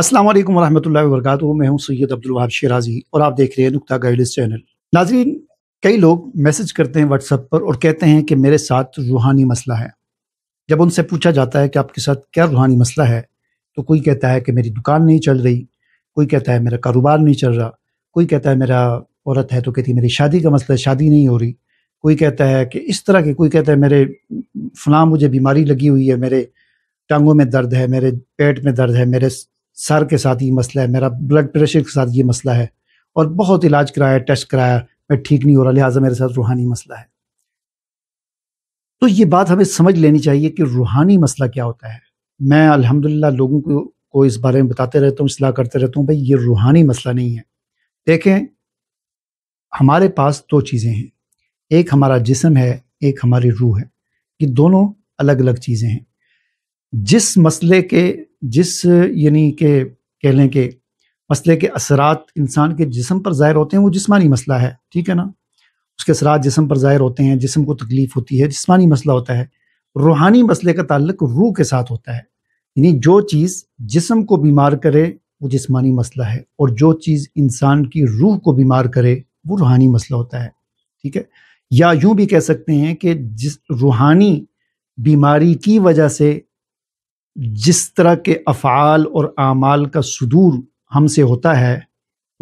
अस्सलाम वालेकुम वरहमतुल्लाहि मैं हूं सैयद अब्दुल वहाब शिराजी और आप देख रहे हैं नुकता गाइडेंस चैनल नाजरीन कई लोग मैसेज करते हैं व्हाट्सएप पर और कहते हैं कि मेरे साथ रूहानी मसला है जब उनसे पूछा जाता है कि आपके साथ क्या रूहानी मसला है तो कोई कहता है कि मेरी दुकान नहीं चल रही कोई कहता है मेरा कारोबार नहीं चल रहा कोई कहता है मेरा औरत है तो कहती है मेरी शादी का मसला है शादी नहीं हो रही कोई कहता है कि इस तरह के कोई कहता है मेरे फलां मुझे बीमारी लगी हुई है मेरे टांगों में दर्द है मेरे पेट में दर्द है मेरे सर के साथ ये मसला है मेरा ब्लड प्रेशर के साथ ये मसला है और बहुत इलाज कराया टेस्ट कराया मैं ठीक नहीं हो रहा लिहाजा मेरे साथ रूहानी मसला है तो ये बात हमें समझ लेनी चाहिए कि रूहानी मसला क्या होता है मैं अल्हम्दुलिल्लाह लोगों को को इस बारे में बताते रहता हूँ सलाह करते रहता हूँ भाई ये रूहानी मसला नहीं है देखें हमारे पास दो चीज़ें हैं एक हमारा जिसम है एक हमारी रूह है ये दोनों अलग अलग चीज़ें हैं जिस मसले के जिस यानी कि कह लें कि मसले के असरात इंसान के जिसम पर ज़ाहिर होते हैं वो जिसमानी मसला है ठीक है ना उसके असरा जिसम पर ज़ाहिर होते हैं जिसम को तकलीफ़ होती है जिसमानी मसला होता है रूहानी मसले का ताल्लुक रूह के साथ होता है यानी जो चीज़ जिसम को बीमार करे वो जिसमानी मसला है और जो चीज़ इंसान की रूह को बीमार करे वो रूहानी मसला होता है ठीक है या यूं भी कह सकते हैं कि जिस रूहानी बीमारी की वजह से जिस तरह के अफ़ाल और आमाल का सुदूर हमसे होता है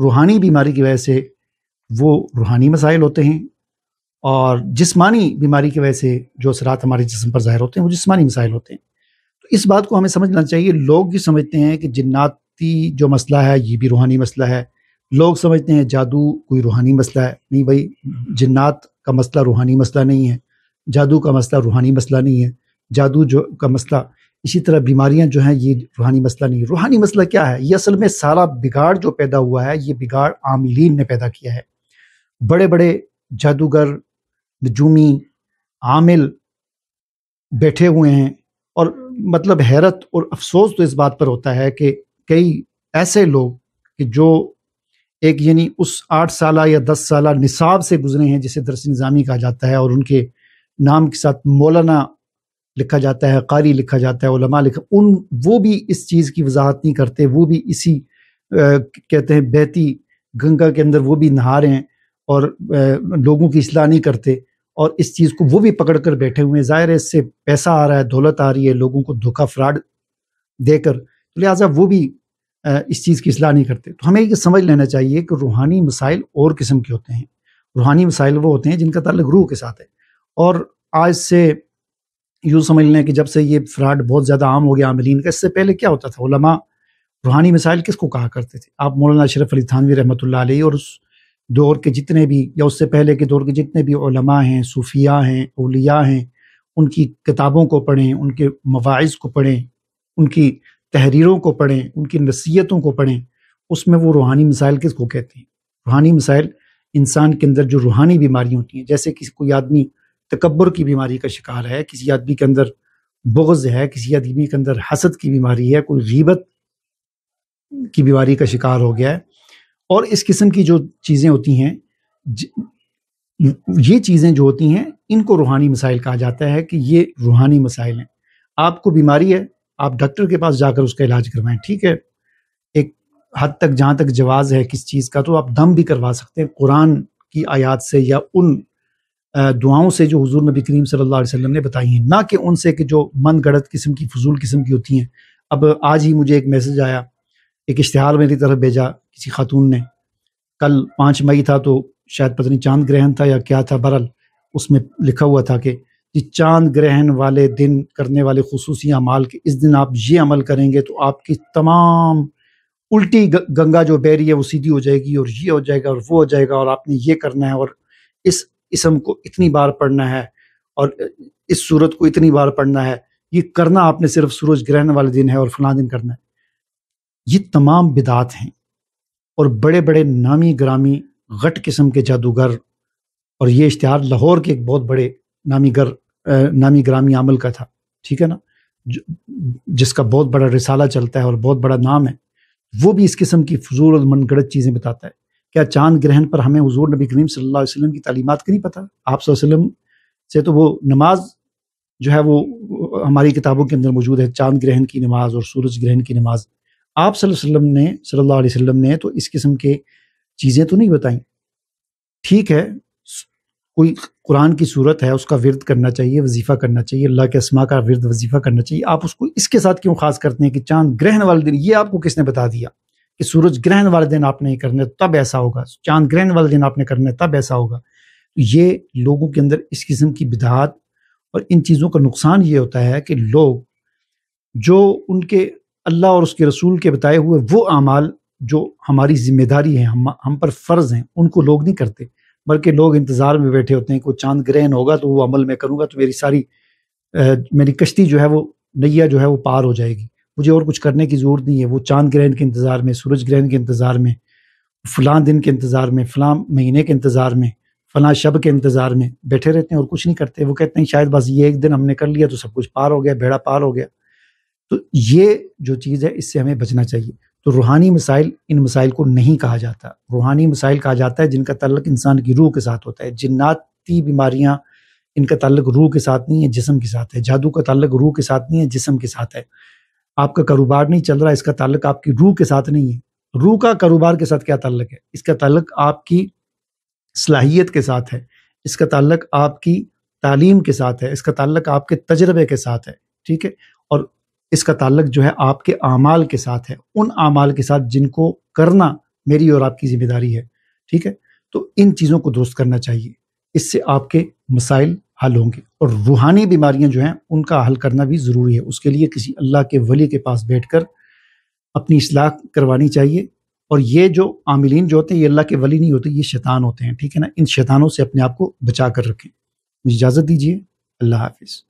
रूहानी बीमारी की वजह से वो रूहानी मसाइल होते हैं और जिस्मानी बीमारी की वजह से जो असरात हमारे जिसम पर ज़ाहिर होते हैं वो जिस्मानी मसाइल होते हैं तो इस बात को हमें समझना चाहिए लोग ये समझते हैं कि जन्ाती जो मसला है ये भी रूहानी मसला है लोग समझते हैं जादू कोई रूहानी मसला है नहीं भाई जन्ात का मसला रूहानी मसला नहीं है जादू का मसला रूहानी मसला नहीं है जादू जो का मसला इसी तरह बीमारियां जो हैं ये रूहानी मसला नहीं रूहानी मसला क्या है ये असल में सारा बिगाड़ जो पैदा हुआ है ये बिगाड़ आमिलीन ने पैदा किया है बड़े बड़े जादूगर नजूमी आमिल बैठे हुए हैं और मतलब हैरत और अफसोस तो इस बात पर होता है कि कई ऐसे लोग कि जो एक यानी उस आठ साल या दस साल निसाब से गुजरे हैं जिसे दरस निज़ामी कहा जाता है और उनके नाम के साथ मौलाना लिखा जाता है कारी लिखा जाता है उलमा लिखा उन वो भी इस चीज़ की वजाहत नहीं करते वो भी इसी आ, कहते हैं बहती गंगा के अंदर वो भी नहा रहे हैं और आ, लोगों की असलाह नहीं करते और इस चीज़ को वो भी पकड़ कर बैठे हुए हैं ज़ाहिर है इससे पैसा आ रहा है दौलत आ रही है लोगों को धोखा फ्राड देकर तो लिहाजा वो भी आ, इस चीज़ की असलाह नहीं करते तो हमें ये समझ लेना चाहिए कि रूहानी मसाइल और किस्म के होते हैं रूहानी मसाइल वो होते हैं जिनका तल्ल रूह के साथ है और आज से यूँ समझ लें कि जब से ये फ्रॉड बहुत ज़्यादा आम हो गया आमलिन का इससे पहले क्या होता था उलमा रूहानी मिसाइल किसको कहा करते थे आप मौलाना अशरफ अली थानवी रहमत लाई और उस दौर के जितने भी या उससे पहले के दौर के जितने भी उलमा हैं सूफिया हैं उलिया हैं उनकी किताबों को पढ़ें उनके मवाइज को पढ़ें उनकी तहरीरों को पढ़ें उनकी नसीहतों को पढ़ें उसमें वो रूहानी मिसाइल किसको कहते हैं रूहानी मिसाइल इंसान के अंदर जो रूहानी बीमारियाँ होती हैं जैसे किसी कोई आदमी तकबर की बीमारी का शिकार है किसी आदमी के अंदर बुगज है किसी आदमी के अंदर हसद की बीमारी है कोई गीबत की बीमारी का शिकार हो गया है और इस किस्म की जो चीज़ें होती हैं ये चीज़ें जो होती हैं इनको रूहानी मसाइल कहा जाता है कि ये रूहानी मसाइल हैं आपको बीमारी है आप डॉक्टर के पास जाकर उसका इलाज करवाएं ठीक है एक हद तक जहाँ तक जवाज़ है किस चीज़ का तो आप दम भी करवा सकते हैं कुरान की आयात से या उन दुआओं से जो हजूर नबी करीम सल्लल्लाहु अलैहि वसल्लम ने बताई हैं ना कि उनसे कि जो मन गढ़त किस्म की फजूल किस्म की होती हैं अब आज ही मुझे एक मैसेज आया एक इश्तहार मेरी तरफ भेजा किसी खातून ने कल पाँच मई था तो शायद पता नहीं चांद ग्रहण था या क्या था बहरल उसमें लिखा हुआ था कि जी चांद ग्रहण वाले दिन करने वाले खसूसी अमाल के इस दिन आप ये अमल करेंगे तो आपकी तमाम उल्टी गंगा जो बह रही है वो सीधी हो जाएगी और ये हो जाएगा और वो हो जाएगा और आपने ये करना है और इस इसम को इतनी बार पढ़ना है और इस सूरत को इतनी बार पढ़ना है ये करना आपने सिर्फ सूरज ग्रहण वाले दिन है और फला दिन करना है ये तमाम बिदात हैं और बड़े बड़े नामी ग्रामी गट किस्म के जादूगर और ये इश्तहार लाहौर के एक बहुत बड़े नामी गर नामी ग्रामी अमल का था ठीक है ना जिसका बहुत बड़ा रिसाला चलता है और बहुत बड़ा नाम है वो भी इस किस्म की फजूल और मनगढ़ चीज़ें बताता है क्या चांद ग्रहण पर हमें हजूर नबी करीम सल्लल्लाहु अलैहि वसल्लम की तालीमत का नहीं पता आप वसल्लम से तो वो नमाज जो है वो हमारी किताबों के अंदर मौजूद है चांद ग्रहण की नमाज और सूरज ग्रहण की नमाज आप वसल्लम ने सल्लल्लाहु अलैहि वसल्लम ने तो इस किस्म के चीज़ें तो नहीं बताई ठीक है कोई कुरान की सूरत है उसका विरद करना चाहिए वजीफ़ा करना चाहिए अल्लाह के असमा का विरद वजीफ़ा करना चाहिए आप उसको इसके साथ क्यों खास करते हैं कि चांद ग्रहण वाले दिन ये आपको किसने बता दिया कि सूरज ग्रहण वाले दिन आपने करने तब ऐसा होगा चांद ग्रहण वाले दिन आपने करने तब ऐसा होगा तो ये लोगों के अंदर इस किस्म की बिदात और इन चीज़ों का नुकसान ये होता है कि लोग जो उनके अल्लाह और उसके रसूल के बताए हुए वो अमाल जो हमारी जिम्मेदारी है हम हम पर फ़र्ज़ हैं उनको लोग नहीं करते बल्कि लोग इंतज़ार में बैठे होते हैं कोई चांद ग्रहण होगा तो वो अमल मैं करूँगा तो मेरी सारी आ, मेरी कश्ती जो है वो नैया जो है वो पार हो जाएगी मुझे और कुछ करने की ज़रूरत नहीं है वो चांद ग्रहण के इंतज़ार में सूरज ग्रहण के इंतज़ार में फ़लाँ दिन के इंतज़ार में फलां महीने के इंतज़ार में फ़लाँ शब के इंतज़ार में बैठे रहते हैं और कुछ नहीं करते वो कहते हैं शायद बस ये एक दिन हमने कर लिया तो सब कुछ पार हो गया बेड़ा पार हो गया तो ये जो चीज़ है इससे हमें बचना चाहिए तो रूहानी मसाइल इन मसाइल को नहीं कहा जाता रूहानी मसाइल कहा जाता है जिनका तल्लक इंसान की रूह के साथ होता है जिन्नाती बीमारियाँ इनका तल्लक रूह के साथ नहीं है जिसम के साथ है जादू का तल्लक रूह के साथ नहीं है जिसम के साथ है आपका कारोबार नहीं चल रहा इसका ताल्लुक आपकी रूह के साथ नहीं है रूह का कारोबार के साथ क्या ताल्लुक है इसका ताल्लुक आपकी सलाहियत के साथ है इसका ताल्लुक आपकी तालीम के साथ है इसका ताल्लुक आपके तजर्बे के साथ है ठीक है और इसका ताल्लुक जो है आपके अमाल के साथ है उन अमाल के साथ जिनको करना मेरी और आपकी जिम्मेदारी है ठीक है तो इन चीज़ों को दुरुस्त करना चाहिए इससे आपके मसाइल हल होंगे और रूहानी बीमारियां जो हैं उनका हल करना भी ज़रूरी है उसके लिए किसी अल्लाह के वली के पास बैठ कर अपनी असलाह करवानी चाहिए और ये जो आमिलीन जो होते हैं ये अल्लाह के वली नहीं होते ये शैतान होते हैं ठीक है ना इन शैतानों से अपने आप को बचा कर रखें मुझे इजाज़त दीजिए अल्लाह हाफिज़